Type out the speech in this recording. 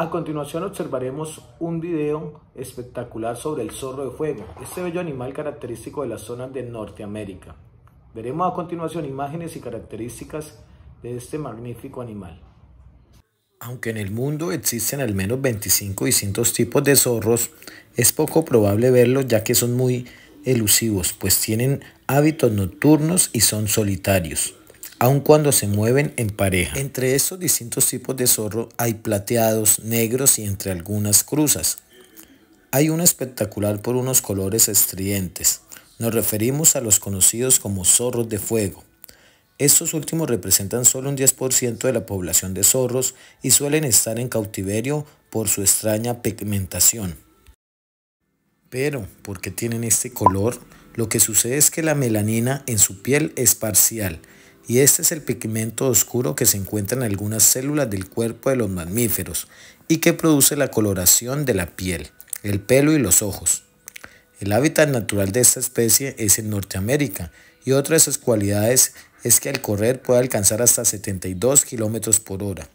A continuación observaremos un video espectacular sobre el zorro de fuego, este bello animal característico de las zonas de Norteamérica. Veremos a continuación imágenes y características de este magnífico animal. Aunque en el mundo existen al menos 25 distintos tipos de zorros, es poco probable verlos ya que son muy elusivos, pues tienen hábitos nocturnos y son solitarios aun cuando se mueven en pareja. Entre estos distintos tipos de zorro hay plateados, negros y entre algunas cruzas. Hay uno espectacular por unos colores estridentes. Nos referimos a los conocidos como zorros de fuego. Estos últimos representan solo un 10% de la población de zorros y suelen estar en cautiverio por su extraña pigmentación. Pero, ¿por qué tienen este color? Lo que sucede es que la melanina en su piel es parcial y este es el pigmento oscuro que se encuentra en algunas células del cuerpo de los mamíferos y que produce la coloración de la piel, el pelo y los ojos. El hábitat natural de esta especie es en Norteamérica y otra de sus cualidades es que al correr puede alcanzar hasta 72 kilómetros por hora.